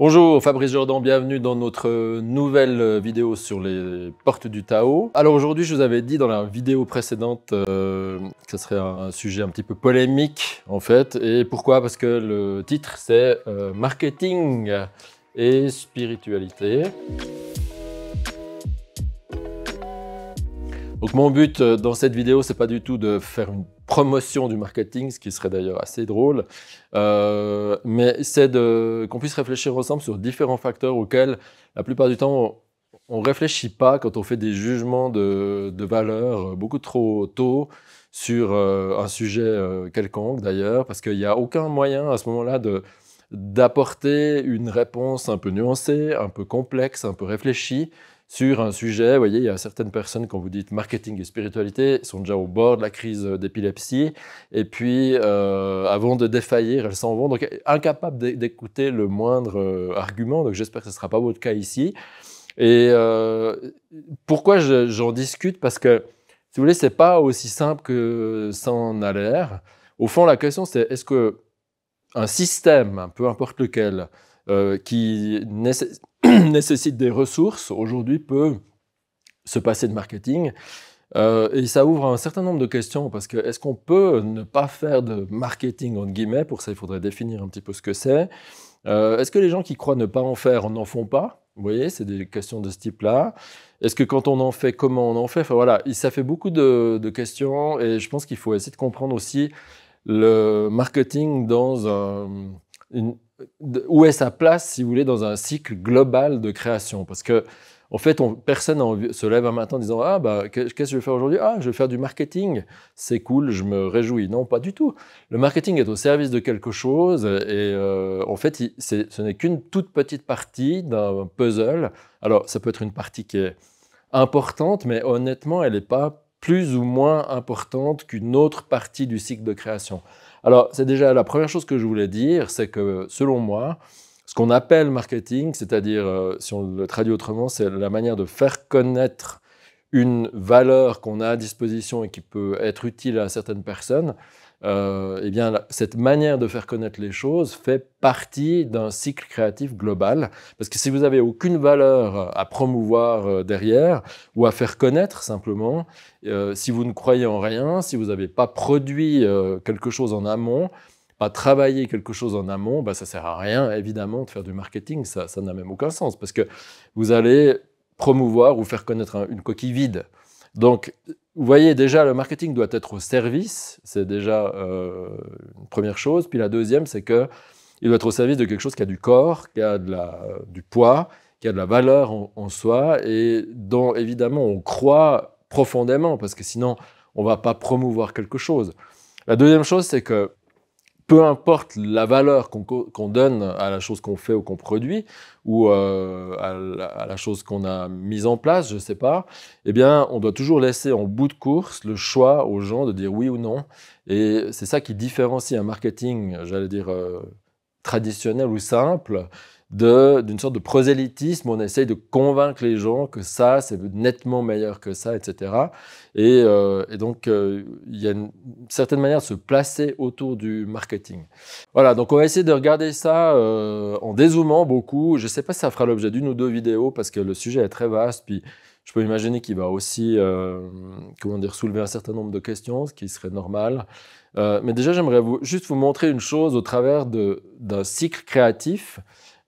Bonjour, Fabrice Jordan, bienvenue dans notre nouvelle euh, vidéo sur les portes du Tao. Alors aujourd'hui, je vous avais dit dans la vidéo précédente euh, que ce serait un, sujet un petit peu polémique en fait. Et pourquoi Parce que le titre c'est euh, Marketing et spiritualité. Donc mon but dans cette vidéo, c'est pas du tout de faire une promotion du marketing, ce qui serait d'ailleurs assez drôle. Euh, mais c'est qu'on puisse réfléchir ensemble sur différents facteurs auxquels la plupart du temps on ne réfléchit pas quand on fait des jugements de, valeur euh, beaucoup trop tôt sur euh, un sujet quelconque d'ailleurs, parce qu'il n'y a aucun moyen à ce moment-là d'apporter une réponse un peu nuancée, un peu complexe, un peu réfléchie, sur un sujet. Vous voyez, il y a certaines personnes, quand vous dites marketing et spiritualité, sont déjà au bord de la crise d'épilepsie. Et puis, euh, avant de défaillir, elles s'en vont. Donc, incapables d'écouter le moindre euh, argument. Donc, j'espère que ce ne sera pas votre cas ici. Et euh, pourquoi j'en discute Parce que, si vous voulez, ce n'est pas aussi simple que ça en a l'air. Au fond, la question, c'est est-ce que un système, peu importe lequel, qui nécessite des ressources, aujourd'hui peut se passer de marketing. Euh, et ça ouvre un certain nombre de questions parce que est-ce qu'on peut ne pas faire de marketing en guillemets Pour ça, il faudrait définir un petit peu ce que c'est. Euh, est-ce que les gens qui croient ne pas en faire n'en font pas Vous voyez, c'est des questions de ce type-là. Est-ce que quand on en fait, comment on en fait Enfin voilà, ça fait beaucoup de, questions et je pense qu'il faut essayer de comprendre aussi le marketing dans un, une, où est sa place, si vous voulez, dans un cycle global de création. Parce que, en fait, on, personne se lève un matin en disant Ah, bah, qu'est-ce que je vais faire aujourd'hui Ah, je vais faire du marketing. C'est cool, je me réjouis. Non, pas du tout. Le marketing est au service de quelque chose. Et euh, en fait, ce n'est qu'une toute petite partie d'un puzzle. Alors, ça peut être une partie qui est importante, mais honnêtement, elle n'est pas plus ou moins importante qu'une autre partie du cycle de création. Alors, c'est déjà la première chose que je voulais dire, c'est que selon moi, ce qu'on appelle marketing, c'est-à-dire, euh, si on le traduit autrement, c'est la manière de faire connaître une valeur qu'on a à disposition et qui peut être utile à certaines personnes, euh, eh bien, cette manière de faire connaître les choses fait partie d'un cycle créatif global. Parce que si vous n'avez aucune valeur à promouvoir euh, derrière ou à faire connaître simplement, euh, si vous ne croyez en rien, si vous n'avez pas produit euh, quelque chose en amont, pas travaillé quelque chose en amont, bah, ça ne sert à rien évidemment de faire du marketing, ça, n'a même aucun sens. Parce que vous allez promouvoir ou faire connaître une coquille vide. Donc, vous voyez déjà, le marketing doit être au service, c'est déjà euh, une première chose. Puis la deuxième, c'est qu'il il doit être au service de quelque chose qui a du corps, qui a du poids, qui a de la valeur en, soi et dont évidemment on croit profondément parce que sinon on va pas promouvoir quelque chose. La deuxième chose, c'est que peu importe la valeur qu'on donne à la chose qu'on fait ou qu'on produit, ou euh, à, la, chose qu'on a mise en place, je ne sais pas, eh bien, on doit toujours laisser en bout de course le choix aux gens de dire oui ou non. Et c'est ça qui différencie un marketing, j'allais dire, euh, traditionnel ou simple, d'une sorte de prosélytisme. On essaye de convaincre les gens que ça, c'est nettement meilleur que ça, etc. Euh, et, donc, euh, il y a une certaine manière de se placer autour du marketing. Voilà, donc on va essayer de regarder ça euh, en dézoomant beaucoup. Je ne sais pas si ça fera l'objet d'une ou deux vidéos parce que le sujet est très vaste. Puis, je peux imaginer qu'il va aussi, comment dire, soulever un certain nombre de questions, ce qui serait normal. mais déjà, j'aimerais juste vous montrer une chose au travers d'un cycle créatif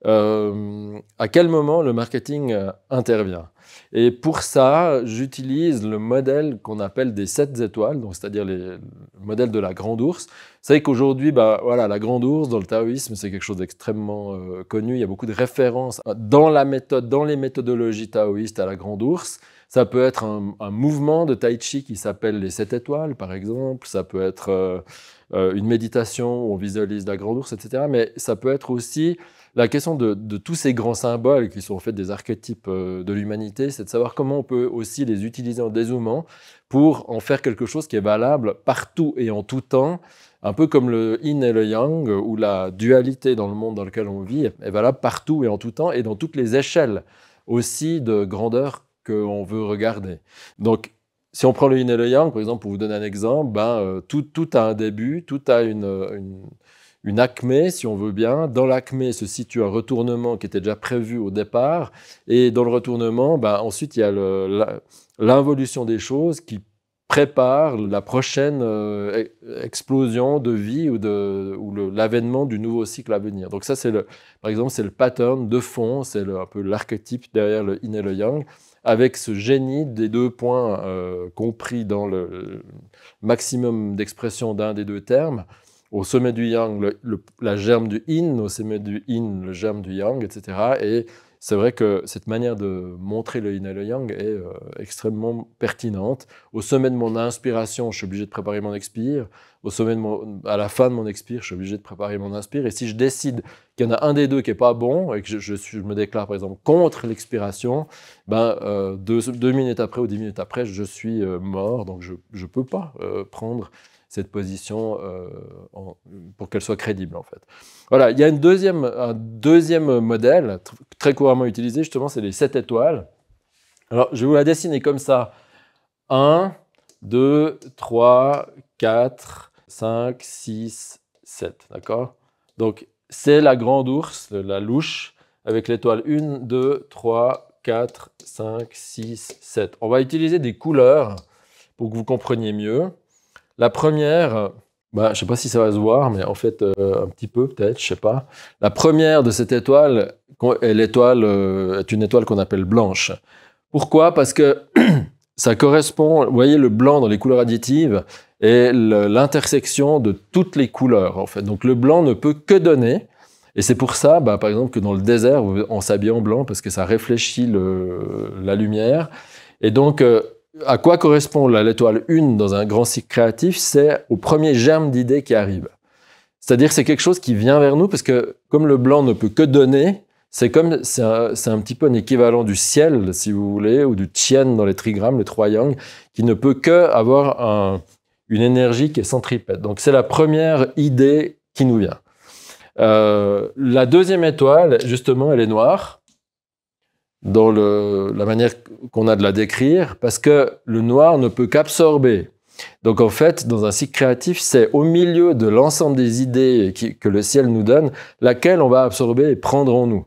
euh, à quel moment le marketing euh, intervient. Et pour ça, j'utilise le modèle qu'on appelle des sept étoiles, c'est-à-dire le modèle de la grande ours. savez qu'aujourd'hui, bah, voilà, la grande ours dans le taoïsme, c'est quelque chose d'extrêmement euh, connu. Il y a beaucoup de références dans la méthode, dans les méthodologies taoïstes à la grande ours. Ça peut être un, mouvement de tai chi qui s'appelle les 7 étoiles, par exemple. Ça peut être euh, une méditation où on visualise la grande ours, etc. Mais ça peut être aussi la question de, tous ces grands symboles qui sont en fait des archétypes euh, de l'humanité, c'est de savoir comment on peut aussi les utiliser en dézoomant pour en faire quelque chose qui est valable partout et en tout temps, un peu comme le yin et le yang, ou la dualité dans le monde dans lequel on vit est valable partout et en tout temps, et dans toutes les échelles aussi de grandeur qu'on veut regarder. Donc, si on prend le yin et le yang, par exemple, pour vous donner un exemple, ben, euh, tout, a un début, tout a une une acmé, si on veut bien. Dans l'acmé se situe un retournement qui était déjà prévu au départ. Et dans le retournement, ben, ensuite, il y a l'involution des choses qui prépare la prochaine euh, e-, explosion de vie ou, l'avènement du nouveau cycle à venir. Donc ça, c'est par exemple, c'est le pattern de fond, c'est un peu l'archétype derrière le yin et le yang, avec ce génie des deux points euh, compris dans le maximum d'expression d'un des deux termes au sommet du yang, la germe du yin, au sommet du yin, le germe du yang, etc. Et c'est vrai que cette manière de montrer le yin et le yang est euh, extrêmement pertinente. Au sommet de mon inspiration, je suis obligé de préparer mon expire. Au sommet de à la fin de mon expire, je suis obligé de préparer mon inspire. Et si je décide qu'il y en a un des deux qui n'est pas bon et que je, je, me déclare par exemple contre l'expiration, ben, euh, deux, minutes après ou dix minutes après, je suis euh, mort. Donc je ne peux pas prendre cette position euh, pour qu'elle soit crédible en fait. Voilà, il y a une un deuxième modèle très couramment utilisé justement, c'est les 7 étoiles. Alors je vais vous la dessiner comme ça. 1, 2, 3, 4, 5, 6, 7. D'accord Donc c'est la grande ours, la louche, avec l'étoile 1, 2, 3, 4, 5, 6, 7. On va utiliser des couleurs pour que vous compreniez mieux. La première, euh, bah, je ne sais pas si ça va se voir, mais en fait, euh, un petit peu peut-être, je ne sais pas. La première de cette étoile, l'étoile euh, est une étoile qu'on appelle blanche. Pourquoi Parce que ça correspond, vous voyez le blanc dans les couleurs additives est l'intersection de toutes les couleurs en fait. Donc le blanc ne peut que donner. Et c'est pour ça, bah, par exemple, que dans le désert, on s'habille en blanc parce que ça réfléchit la lumière. Et donc, à quoi correspond l'étoile 1 dans un grand cycle créatif C'est au premier germe d'idées qui arrive. C'est-à-dire c'est quelque chose qui vient vers nous parce que comme le blanc ne peut que donner, c'est comme c'est un, petit peu un équivalent du ciel, si vous voulez, ou du tien dans les trigrammes, les trois yang, qui ne peut que avoir une énergie qui est centripète. Donc c'est la première idée qui nous vient. Euh, la deuxième étoile, justement, elle est noire dans la manière qu'on a de la décrire, parce que le noir ne peut qu'absorber. Donc en fait, dans un cycle créatif, c'est au milieu de l'ensemble des idées que le ciel nous donne, laquelle on va absorber et prendre en nous.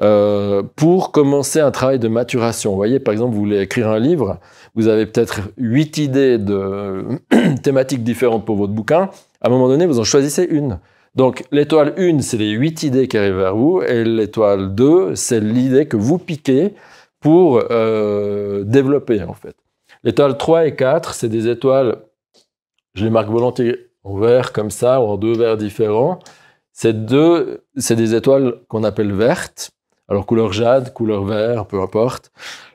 Euh, pour commencer un travail de maturation. Vous voyez, par exemple, vous voulez écrire un livre, vous avez peut-être huit idées de thématiques différentes pour votre bouquin. À un moment donné, vous en choisissez une. Donc l'étoile 1, c'est les 8 idées qui arrivent vers vous, et l'étoile 2, c'est l'idée que vous piquez pour euh, développer en fait. L'étoile 3 et 4, c'est des étoiles, je les marque volontiers en vert comme ça, ou en deux verts différents. Ces deux, c'est des étoiles qu'on appelle vertes, alors couleur jade, couleur vert, peu importe.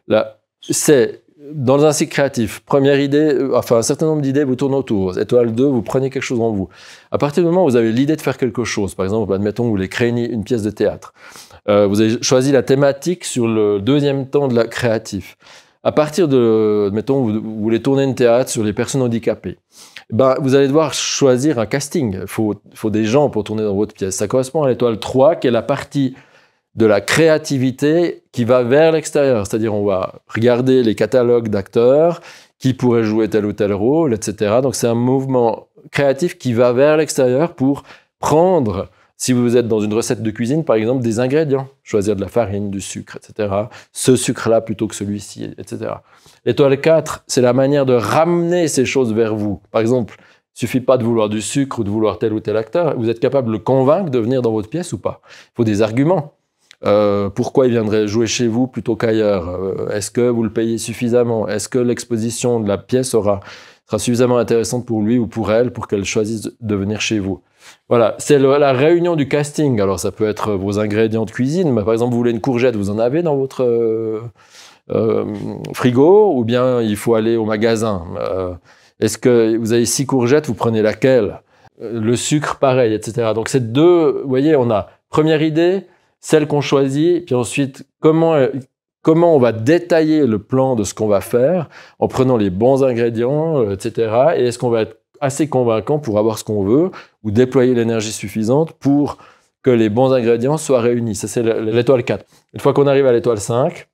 Là, c'est dans un cycle créatif, première idée, euh, enfin un certain nombre d'idées vous tournent autour. Étoile 2, vous prenez quelque chose en vous. À partir du moment où vous avez l'idée de faire quelque chose, par exemple, admettons que vous voulez créer une pièce de théâtre, euh, vous avez choisi la thématique sur le deuxième temps de la créatif. À partir de, mettons vous, voulez tourner une théâtre sur les personnes handicapées. Ben, vous allez devoir choisir un casting. Il faut, faut des gens pour tourner dans votre pièce. Ça correspond à l'étoile 3, qui est la partie de la créativité qui va vers l'extérieur. C'est-à-dire, on va regarder les catalogues d'acteurs qui pourraient jouer tel ou tel rôle, etc. Donc, c'est un mouvement créatif qui va vers l'extérieur pour prendre, si vous êtes dans une recette de cuisine, par exemple, des ingrédients. Choisir de la farine, du sucre, etc. Ce sucre-là plutôt que celui-ci, etc. L'étoile 4, c'est la manière de ramener ces choses vers vous. Par exemple, il suffit pas de vouloir du sucre ou de vouloir tel ou tel acteur. Vous êtes capable de le convaincre de venir dans votre pièce ou pas. Il faut des arguments. Euh, pourquoi il viendrait jouer chez vous plutôt qu'ailleurs euh, Est-ce que vous le payez suffisamment Est-ce que l'exposition de la pièce aura, sera suffisamment intéressante pour lui ou pour elle pour qu'elle choisisse de venir chez vous voilà, c'est la réunion du casting. Alors ça peut être vos ingrédients de cuisine, par exemple vous voulez une courgette, vous en avez dans votre euh, frigo, ou bien il faut aller au magasin. Est-ce que vous avez six courgettes, vous prenez laquelle Le sucre, pareil, etc. Donc c'est deux, vous voyez, on a première idée, celle qu'on choisit, puis ensuite comment, euh, comment on va détailler le plan de ce qu'on va faire en prenant les bons ingrédients, euh, etc. Et est-ce qu'on va être assez convaincant pour avoir ce qu'on veut ou déployer l'énergie suffisante pour que les bons ingrédients soient réunis. Ça, c'est l'étoile 4. Une fois qu'on arrive à l'étoile 5,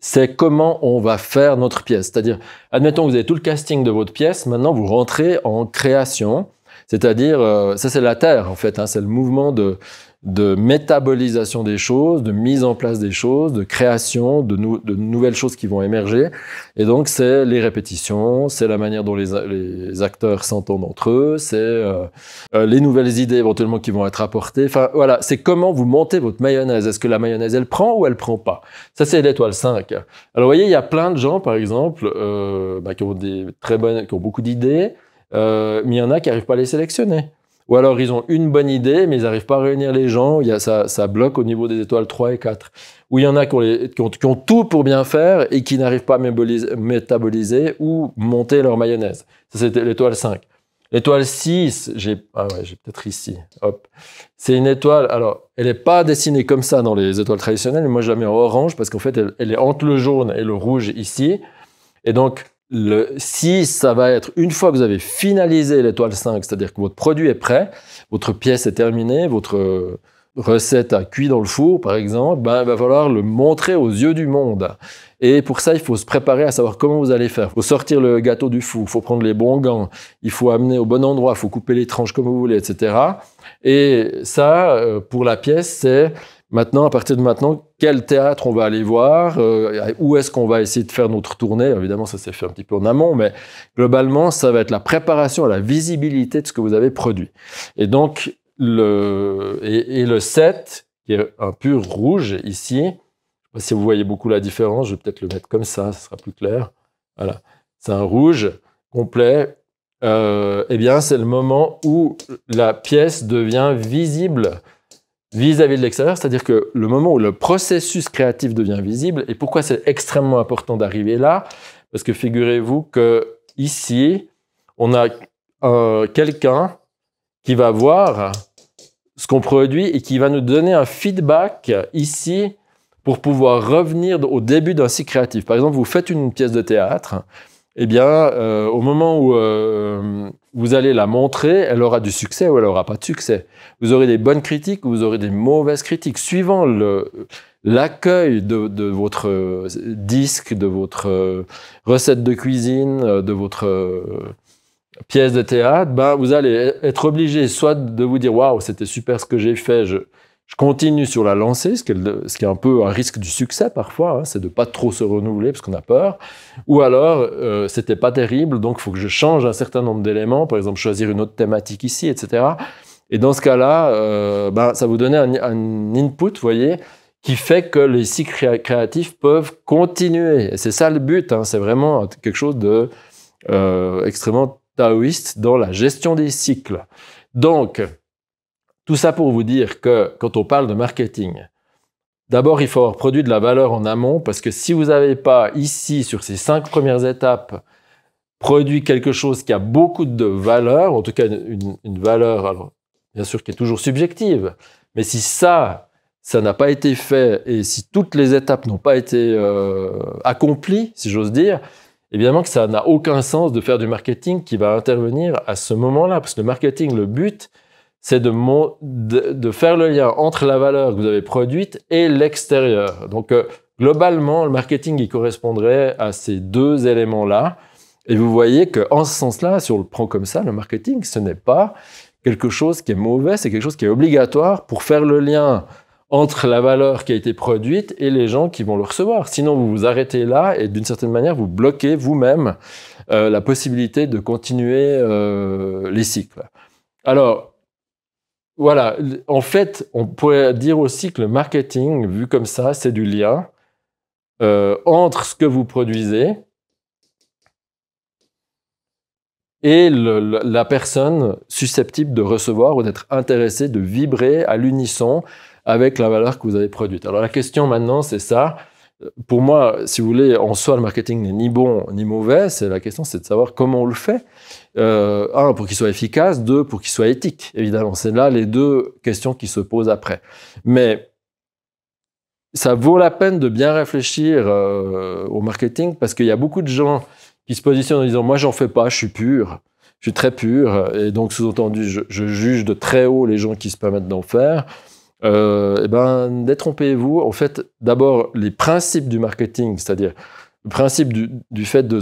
c'est comment on va faire notre pièce. C'est-à-dire, admettons que vous avez tout le casting de votre pièce, maintenant vous rentrez en création. C'est-à-dire, euh, ça c'est la Terre en fait, hein, c'est le mouvement de, de métabolisation des choses, de mise en place des choses, de création, de, nouvelles choses qui vont émerger. Et donc, c'est les répétitions, c'est la manière dont les, acteurs s'entendent entre eux, c'est euh, euh, les nouvelles idées éventuellement qui vont être apportées. Enfin, voilà, c'est comment vous montez votre mayonnaise. Est-ce que la mayonnaise, elle prend ou elle prend pas Ça, c'est l'étoile 5. Alors, vous voyez, il y a plein de gens, par exemple, euh, bah, qui ont des très bonnes, qui ont beaucoup d'idées, euh, mais il y en a qui n'arrivent pas à les sélectionner. Ou alors ils ont une bonne idée, mais ils n'arrivent pas à réunir les gens. Il y a, ça, ça, bloque au niveau des étoiles 3 et 4. Ou il y en a qui ont, tout pour bien faire et qui n'arrivent pas à métaboliser, ou monter leur mayonnaise. Ça, c'était l'étoile 5. L'étoile 6, j'ai ah ouais, peut-être ici. Hop. C'est une étoile. Alors, elle n'est pas dessinée comme ça dans les étoiles traditionnelles. Moi, je la mets en orange parce qu'en fait, elle, elle, est entre le jaune et le rouge ici. Et donc, le, si ça va être une fois que vous avez finalisé l'étoile 5, c'est-à-dire que votre produit est prêt, votre pièce est terminée, votre euh, recette a cuit dans le four, par exemple, ben, il va falloir le montrer aux yeux du monde. Et pour ça, il faut se préparer à savoir comment vous allez faire. Il faut sortir le gâteau du four, il faut prendre les bons gants, il faut amener au bon endroit, il faut couper les tranches comme vous voulez, etc. Et ça, euh, pour la pièce, c'est Maintenant, à partir de maintenant, quel théâtre on va aller voir euh, Où est-ce qu'on va essayer de faire notre tournée Évidemment, ça s'est fait un petit peu en amont, mais globalement, ça va être la préparation à la visibilité de ce que vous avez produit. Et donc, le, et, le 7, qui est un pur rouge ici, si vous voyez beaucoup la différence, je vais peut-être le mettre comme ça, ce sera plus clair. Voilà, c'est un rouge complet. Euh, eh bien, c'est le moment où la pièce devient visible vis-à-vis de l'extérieur, c'est-à-dire que le moment où le processus créatif devient visible, et pourquoi c'est extrêmement important d'arriver là, parce que figurez-vous que ici, on a euh, quelqu'un qui va voir ce qu'on produit et qui va nous donner un feedback ici pour pouvoir revenir au début d'un cycle créatif. Par exemple, vous faites une pièce de théâtre, eh bien, euh, au moment où euh, vous allez la montrer, elle aura du succès ou elle n'aura pas de succès. Vous aurez des bonnes critiques ou vous aurez des mauvaises critiques, suivant l'accueil de, votre disque, de votre euh, recette de cuisine, de votre pièce de théâtre, ben, vous allez être obligé soit de vous dire waouh, c'était super ce que j'ai fait, je continue sur la lancée, ce qui est, un peu un risque du succès parfois, hein, c'est de pas trop se renouveler parce qu'on a peur. Ou alors, euh, c'était pas terrible, donc il faut que je change un certain nombre d'éléments, par exemple choisir une autre thématique ici, etc. Et dans ce cas-là, euh, ben, ça vous donnait un, input, vous voyez, qui fait que les cycles créatifs peuvent continuer. Et c'est ça le but, hein, c'est vraiment quelque chose de euh, extrêmement taoïste dans la gestion des cycles. Donc, tout ça pour vous dire que quand on parle de marketing, d'abord il faut avoir produit de la valeur en amont parce que si vous n'avez pas ici sur ces cinq premières étapes produit quelque chose qui a beaucoup de valeur, en tout cas une, valeur, bien sûr qui est toujours subjective, mais si ça, ça n'a pas été fait et si toutes les étapes n'ont pas été euh, accomplies, si j'ose dire, évidemment que ça n'a aucun sens de faire du marketing qui va intervenir à ce moment-là, parce que le marketing, le but, c'est de, faire le lien entre la valeur que vous avez produite et l'extérieur. Donc, euh, globalement, le marketing, il correspondrait à ces deux éléments-là. Et vous voyez qu'en ce sens-là, si on le prend comme ça, le marketing, ce n'est pas quelque chose qui est mauvais, c'est quelque chose qui est obligatoire pour faire le lien entre la valeur qui a été produite et les gens qui vont le recevoir. Sinon, vous vous arrêtez là et d'une certaine manière, vous bloquez vous-même euh, la possibilité de continuer euh, les cycles. Alors, voilà, en fait, on pourrait dire aussi que le marketing, vu comme ça, c'est du lien euh, entre ce que vous produisez et la personne susceptible de recevoir ou d'être intéressée, de vibrer à l'unisson avec la valeur que vous avez produite. Alors la question maintenant, c'est ça pour moi, si vous voulez, en soi, le marketing n'est ni bon ni mauvais. C'est la question, c'est de savoir comment on le fait. Euh, un, pour qu'il soit efficace. Deux, pour qu'il soit éthique. Évidemment, c'est là les deux questions qui se posent après. Mais ça vaut la peine de bien réfléchir euh, au marketing parce qu'il y a beaucoup de gens qui se positionnent en disant moi j'en fais pas, je suis pur, je suis très pur et donc sous-entendu je, juge de très haut les gens qui se permettent d'en faire. Euh, eh ben, détrompez-vous. En fait, d'abord, les principes du marketing, c'est-à-dire le principe du, fait de,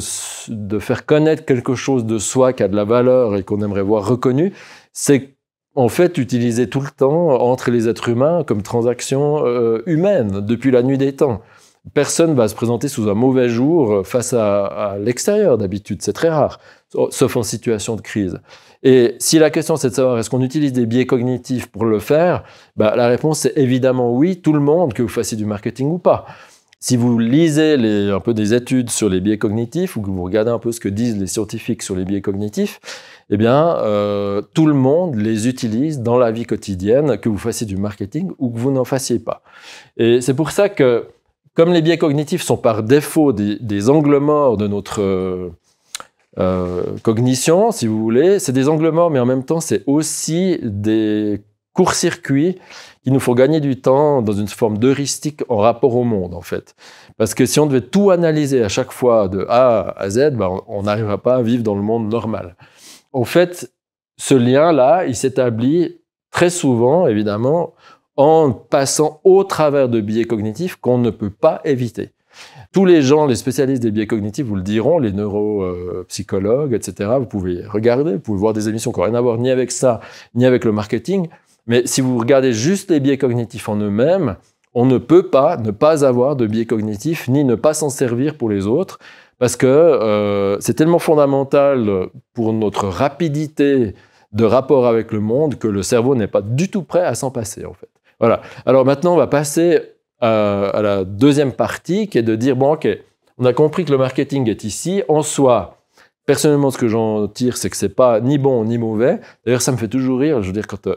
faire connaître quelque chose de soi qui a de la valeur et qu'on aimerait voir reconnu, c'est en fait utiliser tout le temps entre les êtres humains comme transaction euh, humaine depuis la nuit des temps personne va se présenter sous un mauvais jour euh, face à, l'extérieur d'habitude, c'est très rare, oh, sauf en situation de crise. Et si la question c'est de savoir est-ce qu'on utilise des biais cognitifs pour le faire, bah, la réponse c'est évidemment oui, tout le monde, que vous fassiez du marketing ou pas. Si vous lisez un peu des études sur les biais cognitifs ou que vous regardez un peu ce que disent les scientifiques sur les biais cognitifs, eh bien, euh, tout le monde les utilise dans la vie quotidienne, que vous fassiez du marketing ou que vous n'en fassiez pas. Et c'est pour ça que comme les biais cognitifs sont par défaut des, angles morts de notre euh, euh, cognition, si vous voulez, c'est des angles morts, mais en même temps, c'est aussi des courts circuits qui nous font gagner du temps dans une forme d'heuristique en rapport au monde, en fait. Parce que si on devait tout analyser à chaque fois de A à Z, ben, on n'arrivera pas à vivre dans le monde normal. En fait, ce lien-là, il s'établit très souvent, évidemment, en passant au travers de biais cognitifs qu'on ne peut pas éviter. Tous les gens, les spécialistes des biais cognitifs vous le diront, les neuropsychologues, etc. Vous pouvez regarder, vous pouvez voir des émissions qui n'ont rien à voir ni avec ça, ni avec le marketing. Mais si vous regardez juste les biais cognitifs en eux-mêmes, on ne peut pas ne pas avoir de biais cognitifs, ni ne pas s'en servir pour les autres, parce que euh, c'est tellement fondamental pour notre rapidité de rapport avec le monde que le cerveau n'est pas du tout prêt à s'en passer, en fait. Alors maintenant, on va passer euh, à, la deuxième partie qui est de dire, bon, ok, on a compris que le marketing est ici. En soi, personnellement, ce que j'en tire, c'est que c'est pas ni bon ni mauvais. D'ailleurs, ça me fait toujours rire. Je veux dire, quand euh,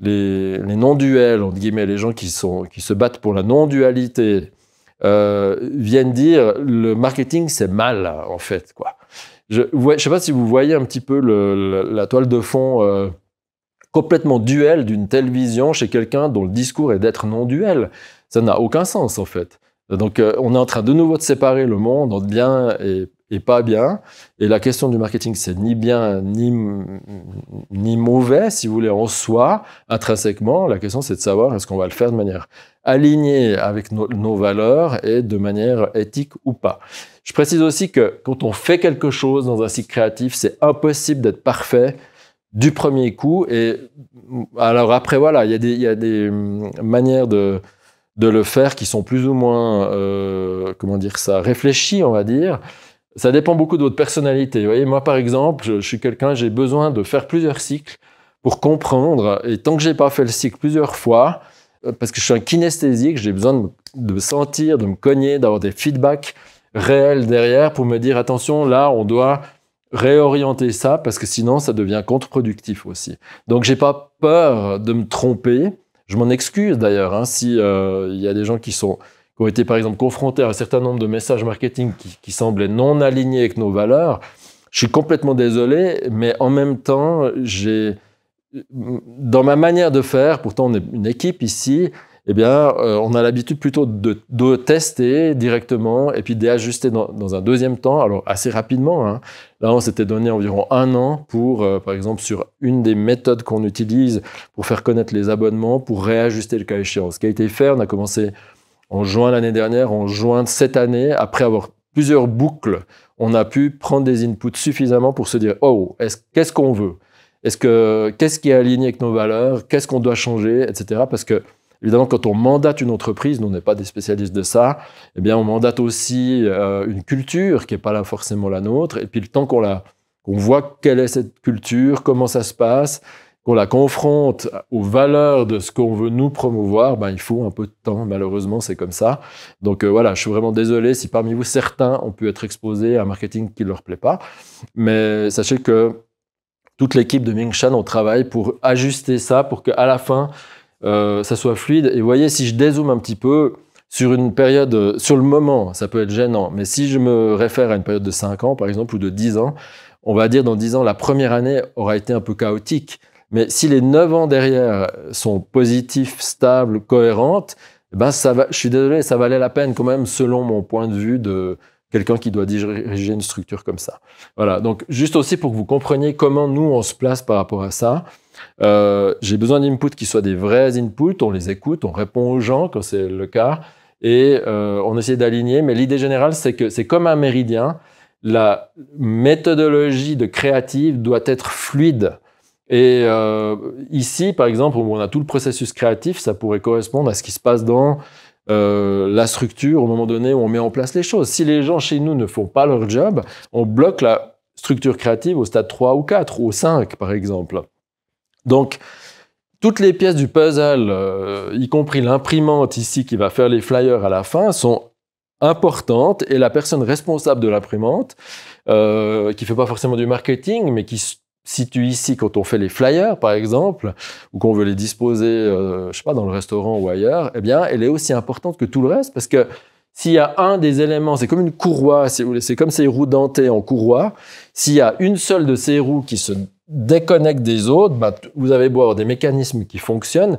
les, non-duels, entre guillemets, les gens qui, sont, qui se battent pour la non-dualité, euh, viennent dire le marketing c'est mal en fait quoi. Je ne sais pas si vous voyez un petit peu la toile de fond complètement duel d'une telle vision chez quelqu'un dont le discours est d'être non duel. Ça n'a aucun sens en fait. Donc euh, on est en train de nouveau de séparer le monde entre bien et, pas bien. Et la question du marketing, c'est ni bien ni, mauvais, si vous voulez, en soi, intrinsèquement. La question, c'est de savoir est-ce qu'on va le faire de manière alignée avec nos valeurs et de manière éthique ou pas. Je précise aussi que quand on fait quelque chose dans un cycle créatif, c'est impossible d'être parfait du premier coup. Et alors après, voilà, il y, a des, y a des hum, manières de, le faire qui sont plus ou moins, euh, comment dire ça, réfléchies, on va dire. Ça dépend beaucoup de votre personnalité. Vous voyez, moi, par exemple, je, suis quelqu'un, j'ai besoin de faire plusieurs cycles pour comprendre. Et tant que je n'ai pas fait le cycle plusieurs fois, euh, parce que je suis un kinesthésique, j'ai besoin de sentir, de me cogner, d'avoir des feedbacks réels derrière pour me dire attention, là, on doit réorienter ça parce que sinon ça devient contre-productif aussi. Donc j'ai pas peur de me tromper. Je m'en excuse d'ailleurs hein, si euh, il y a des gens qui sont qui ont été par exemple confrontés à un certain nombre de messages marketing qui, qui semblaient non alignés avec nos valeurs. Je suis complètement désolé, mais en même temps, j'ai dans ma manière de faire, pourtant on est une équipe ici, eh bien, euh, on a l'habitude plutôt de, tester directement et puis d'ajuster dans, un deuxième temps, alors assez rapidement. Hein. Là, on s'était donné environ un an pour, euh, par exemple, sur une des méthodes qu'on utilise pour faire connaître les abonnements, pour réajuster le cas échéant. Ce qui a été fait, on a commencé en juin l'année dernière, en juin de cette année, après avoir plusieurs boucles, on a pu prendre des inputs suffisamment pour se dire, oh, qu'est-ce qu'on veut Est-ce qu'est-ce qui est aligné avec nos valeurs Qu'est-ce qu'on doit changer, etc. Parce que Évidemment, quand on mandate une entreprise, nous, on n'est pas des spécialistes de ça, eh bien, on mandate aussi euh, une culture qui n'est pas là forcément la nôtre. Et puis, le temps qu'on voit quelle est cette culture, comment ça se passe, qu'on la confronte aux valeurs de ce qu'on veut nous promouvoir, ben, il faut un peu de temps. Malheureusement, c'est comme ça. Donc euh, voilà, je suis vraiment désolé si parmi vous, certains ont pu être exposés à un marketing qui ne leur plaît pas. Mais sachez que toute l'équipe de Ming Shan, on travaille pour ajuster ça, pour qu'à la fin, euh, ça soit fluide. Et vous voyez, si je dézoome un petit peu sur une période, euh, sur le moment, ça peut être gênant, mais si je me réfère à une période de 5 ans, par exemple, ou de 10 ans, on va dire dans 10 ans, la première année aura été un peu chaotique. Mais si les 9 ans derrière sont positifs, stables, cohérentes, eh ben ça va, je suis désolé, ça valait la peine quand même selon mon point de vue de quelqu'un qui doit diriger une structure comme ça. Voilà, donc juste aussi pour que vous compreniez comment nous on se place par rapport à ça. Euh, j'ai besoin d'inputs qui soient des vrais inputs. On les écoute, on répond aux gens quand c'est le cas, et euh, on essaie d'aligner. Mais l'idée générale, c'est que c'est comme un méridien. La méthodologie de créative doit être fluide. Et euh, ici, par exemple, où on a tout le processus créatif, ça pourrait correspondre à ce qui se passe dans la structure au moment donné où on met en place les choses. Si les gens chez nous ne font pas leur job, on bloque la structure créative au stade 3 ou 4 ou 5, par exemple. Donc, toutes les pièces du puzzle, euh, y compris l'imprimante ici qui va faire les flyers à la fin, sont importantes et la personne responsable de l'imprimante, euh, qui ne fait pas forcément du marketing, mais qui se situe ici quand on fait les flyers, par exemple, ou qu'on veut les disposer, je euh, je sais pas, dans le restaurant ou ailleurs, eh bien, elle est aussi importante que tout le reste parce que s'il y a un des éléments, c'est comme une courroie, c'est comme ces roues dentées en courroie, s'il y a une seule de ces roues qui se déconnecte des autres, bah, vous avez beau avoir des mécanismes qui fonctionnent,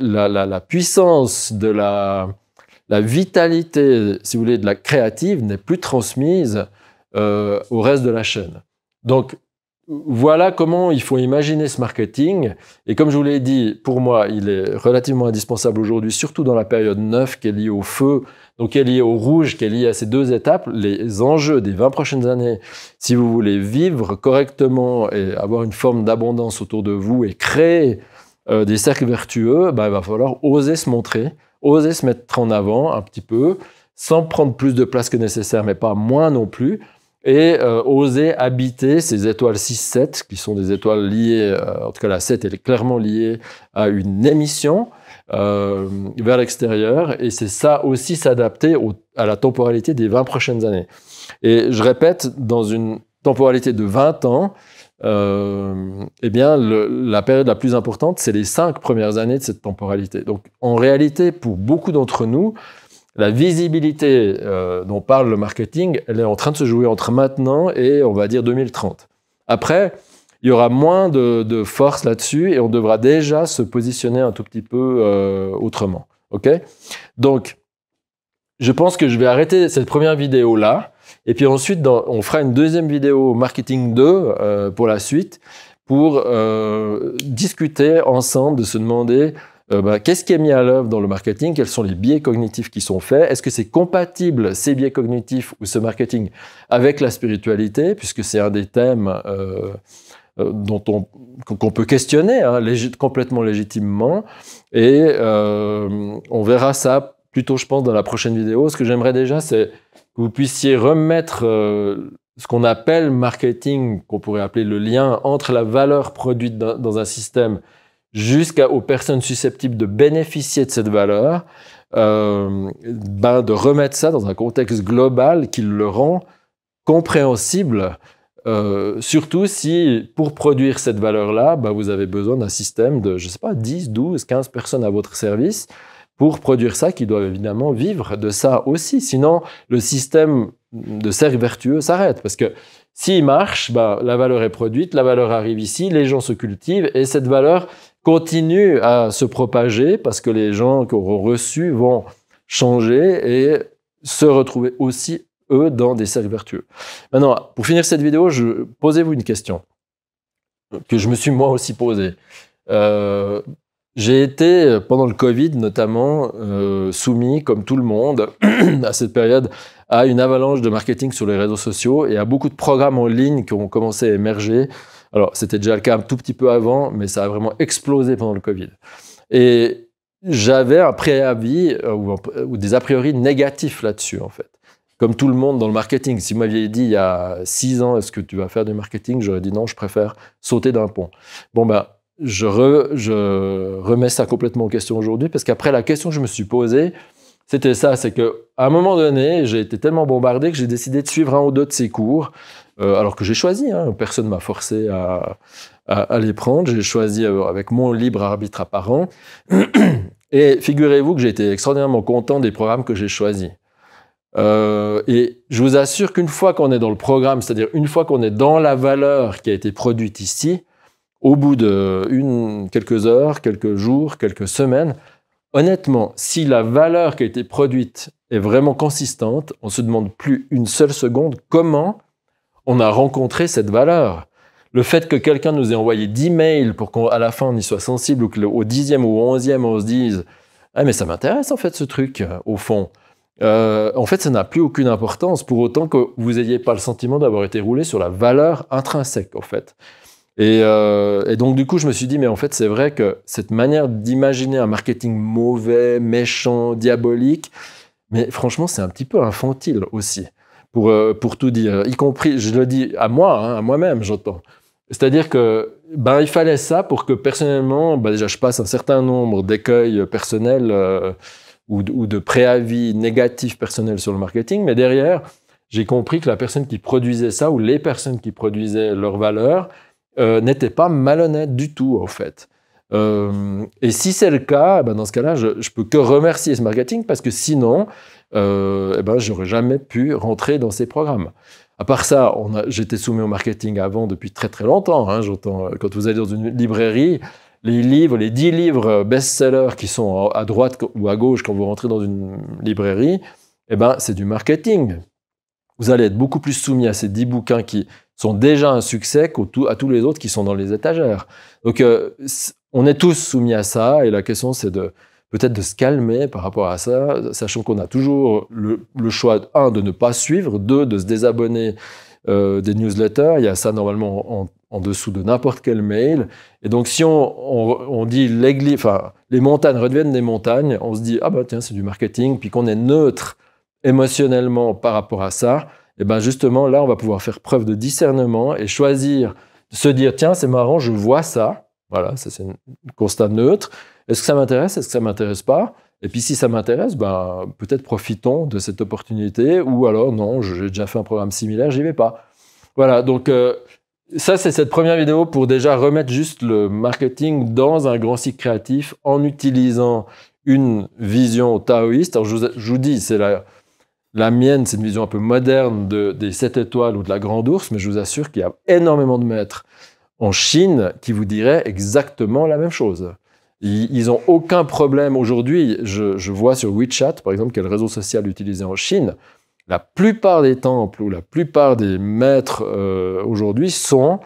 la, puissance de la, vitalité, si vous voulez, de la créative n'est plus transmise euh, au reste de la chaîne. Donc, voilà comment il faut imaginer ce marketing. Et comme je vous l'ai dit, pour moi, il est relativement indispensable aujourd'hui, surtout dans la période neuve qui est liée au feu donc elle est lié au rouge, qui est lié à ces deux étapes, les enjeux des 20 prochaines années, si vous voulez vivre correctement et avoir une forme d'abondance autour de vous et créer euh, des cercles vertueux, bah, il va falloir oser se montrer, oser se mettre en avant un petit peu, sans prendre plus de place que nécessaire, mais pas moins non plus et euh, oser habiter ces étoiles 6-7, qui sont des étoiles liées, euh, en tout cas la 7 est clairement liée à une émission euh, vers l'extérieur, et c'est ça aussi s'adapter à la temporalité des 20 prochaines années. Et je répète, dans une temporalité de 20 ans, eh bien, la période la plus importante, c'est les 5 premières années de cette temporalité. Donc, en réalité, pour beaucoup d'entre nous, la visibilité euh, dont parle le marketing, elle est en train de se jouer entre maintenant et, on va dire, 2030. Après, il y aura moins de, force là-dessus et on devra déjà se positionner un tout petit peu euh, autrement. OK Donc, je pense que je vais arrêter cette première vidéo-là. Et puis ensuite, on fera une deuxième vidéo marketing 2 euh, pour la suite pour discuter ensemble de se demander euh, bah, qu'est-ce qui est mis à l'œuvre dans le marketing Quels sont les biais cognitifs qui sont faits Est-ce que c'est compatible, ces biais cognitifs ou ce marketing, avec la spiritualité, puisque c'est un des thèmes euh, euh, dont on qu'on peut questionner hein, complètement légitimement et on verra ça plutôt je pense dans la prochaine vidéo ce que j'aimerais déjà c'est que vous puissiez remettre ce qu'on appelle marketing qu'on pourrait appeler le lien entre la valeur produite dans un système jusqu'aux personnes susceptibles de bénéficier de cette valeur, euh, ben de remettre ça dans un contexte global qui le rend compréhensible, euh, surtout si pour produire cette valeur-là, ben, vous avez besoin d'un système de, je sais pas, 10, 12, 15 personnes à votre service pour produire ça, qui doivent évidemment vivre de ça aussi. Sinon, le système de cercle vertueux s'arrête parce que s'il marche, ben, la valeur est produite, la valeur arrive ici, les gens se cultivent et cette valeur continue à se propager parce que les gens qui auront reçu vont changer et se retrouver aussi, eux, dans des cercles vertueux. Maintenant, pour finir cette vidéo, je, posez-vous une question que je me suis moi aussi posée. Euh, j'ai été, pendant le Covid notamment, euh, soumis, comme tout le monde, à cette période, à une avalanche de marketing sur les réseaux sociaux et à beaucoup de programmes en ligne qui ont commencé à émerger alors, c'était déjà le cas un tout petit peu avant, mais ça a vraiment explosé pendant le Covid. Et j'avais un préavis euh, euh, ou, des a priori négatifs là-dessus, en fait. Comme tout le monde dans le marketing. Si vous m'aviez dit il y a six ans, est-ce que tu vas faire du marketing J'aurais dit non, je préfère sauter d'un pont. Bon, ben, je, je remets ça complètement en question aujourd'hui, parce qu'après la question que je me suis posée, c'était ça, c'est qu'à un moment donné, j'ai été tellement bombardé que j'ai décidé de suivre un ou deux de ces cours euh, alors que j'ai choisi. Hein. personne ne m'a forcé à, les prendre. J'ai choisi euh, avec mon libre arbitre apparent. Et figurez-vous que j'étais été extraordinairement content des programmes que j'ai choisis. Euh, et je vous assure qu'une fois qu'on est dans le programme, c'est-à-dire une fois qu'on est dans la valeur qui a été produite ici, au bout de quelques heures, quelques jours, quelques semaines, honnêtement, si la valeur qui a été produite est vraiment consistante, on ne se demande plus une seule seconde comment on a rencontré cette valeur. Le fait que quelqu'un nous ait envoyé 10 mails pour qu'à la fin on y soit sensible, ou qu'au dixième ou au onzième on se dise Ah, mais ça m'intéresse en fait ce truc, euh, au fond. Euh, en fait, ça n'a plus aucune importance pour autant que vous n'ayez pas le sentiment d'avoir été roulé sur la valeur intrinsèque, en fait. Euh, et, donc, du coup, je me suis dit, mais en fait, c'est vrai que cette manière d'imaginer un marketing mauvais, méchant, diabolique, mais franchement, c'est un petit peu infantile aussi. Euh, pour, tout dire, y compris, je le dis à moi, hein, à moi-même, j'entends. C'est-à-dire que ben, il fallait ça pour que personnellement, ben, déjà, je passe un certain nombre d'écueils personnels euh, ou, de préavis négatifs personnels sur le marketing, mais derrière, j'ai compris que la personne qui produisait ça ou les personnes qui produisaient leur valeur euh, n'étaient pas malhonnêtes du tout, en fait. Euh, et si c'est le cas, eh ben dans ce cas-là, je ne peux que remercier ce marketing parce que sinon, euh, eh ben, j'aurais jamais pu rentrer dans ces programmes. À part ça, j'étais soumis au marketing avant depuis très très longtemps. Hein, euh, quand vous allez dans une librairie, les livres, les 10 livres euh, best-sellers qui sont à droite ou à gauche quand vous rentrez dans une librairie, eh ben, c'est du marketing. Vous allez être beaucoup plus soumis à ces 10 bouquins qui sont déjà un succès qu'à tous les autres qui sont dans les étagères. Donc, on est tous soumis à ça et la question c'est de peut-être de se calmer par rapport à ça, sachant qu'on a toujours le, choix, un, de ne pas suivre, deux, de se désabonner euh, des newsletters. Il y a ça normalement en, dessous de n'importe quel mail. Et donc si on, on, dit l'église, les montagnes redeviennent des montagnes, on se dit ah ben tiens c'est du marketing, puis qu'on est neutre émotionnellement par rapport à ça, et eh ben justement là on va pouvoir faire preuve de discernement et choisir se dire tiens c'est marrant je vois ça voilà, c'est un constat neutre. Est-ce que ça m'intéresse Est-ce que ça m'intéresse pas Et puis si ça m'intéresse, ben, peut-être profitons de cette opportunité, ou alors non, j'ai déjà fait un programme similaire, j'y vais pas. Voilà, donc euh, ça c'est cette première vidéo pour déjà remettre juste le marketing dans un grand cycle créatif en utilisant une vision taoïste. Alors je vous, dis, c'est la, mienne, c'est une vision un peu moderne des sept étoiles ou de la grande ours, mais je vous assure qu'il y a énormément de maîtres en Chine qui vous dirait exactement la même chose. Ils n'ont aucun problème aujourd'hui. Je, vois sur WeChat, par exemple, quel réseau social utilisé en Chine, la plupart des temples ou la plupart des maîtres euh, aujourd'hui sont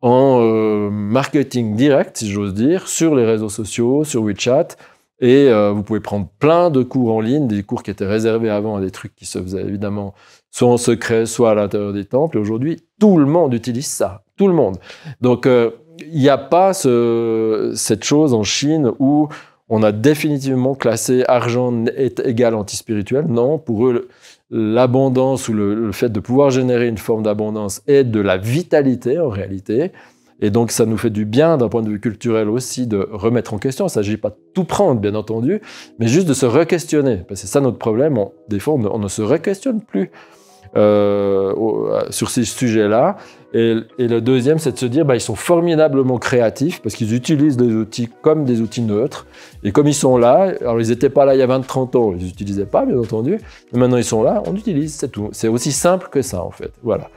en euh, marketing direct, si j'ose dire, sur les réseaux sociaux, sur WeChat. Et euh, vous pouvez prendre plein de cours en ligne, des cours qui étaient réservés avant à des trucs qui se faisaient évidemment soit en secret, soit à l'intérieur des temples. Et aujourd'hui, tout le monde utilise ça tout le monde. Donc, euh, il n'y a pas cette chose en Chine où on a définitivement classé argent est égal spirituel Non, pour eux, l'abondance ou le, fait de pouvoir générer une forme d'abondance est de la vitalité en réalité. Et donc, ça nous fait du bien d'un point de vue culturel aussi de remettre en question. Il ne s'agit pas de tout prendre, bien entendu, mais juste de se re-questionner. C'est ça notre problème. des fois, on ne, on ne se re-questionne plus. Euh, sur ces sujets-là. Et, le deuxième, c'est de se dire, bah, ils sont formidablement créatifs parce qu'ils utilisent des outils comme des outils neutres. Et comme ils sont là, alors ils n'étaient pas là il y a 20-30 ans, ils n'utilisaient pas, bien entendu, mais maintenant ils sont là, on utilise, c'est tout. C'est aussi simple que ça, en fait. Voilà.